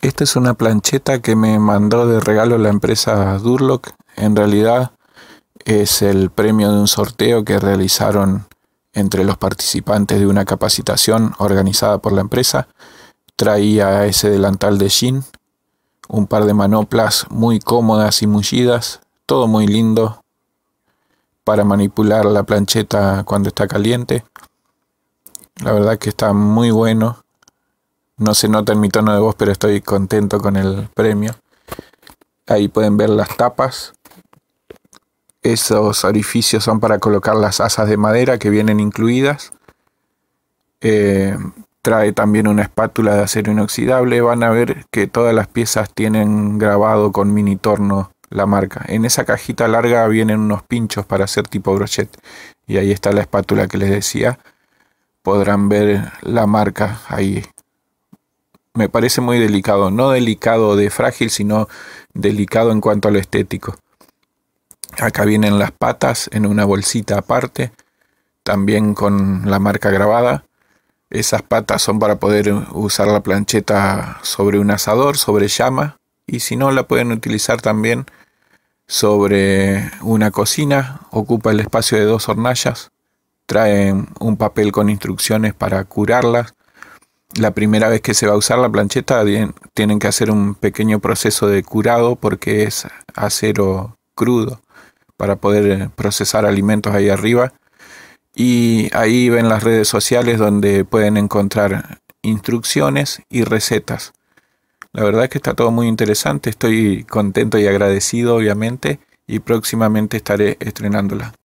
Esta es una plancheta que me mandó de regalo la empresa Durlock. En realidad es el premio de un sorteo que realizaron entre los participantes de una capacitación organizada por la empresa. Traía ese delantal de jean, un par de manoplas muy cómodas y mullidas, todo muy lindo para manipular la plancheta cuando está caliente. La verdad que está muy bueno no se nota en mi tono de voz, pero estoy contento con el premio. Ahí pueden ver las tapas. Esos orificios son para colocar las asas de madera que vienen incluidas. Eh, trae también una espátula de acero inoxidable. Van a ver que todas las piezas tienen grabado con mini torno la marca. En esa cajita larga vienen unos pinchos para hacer tipo brochet. Y ahí está la espátula que les decía. Podrán ver la marca ahí me parece muy delicado, no delicado de frágil, sino delicado en cuanto a lo estético. Acá vienen las patas en una bolsita aparte, también con la marca grabada. Esas patas son para poder usar la plancheta sobre un asador, sobre llama, y si no la pueden utilizar también sobre una cocina, ocupa el espacio de dos hornallas, traen un papel con instrucciones para curarlas, la primera vez que se va a usar la plancheta tienen que hacer un pequeño proceso de curado porque es acero crudo para poder eh, procesar alimentos ahí arriba. Y ahí ven las redes sociales donde pueden encontrar instrucciones y recetas. La verdad es que está todo muy interesante, estoy contento y agradecido obviamente y próximamente estaré estrenándola.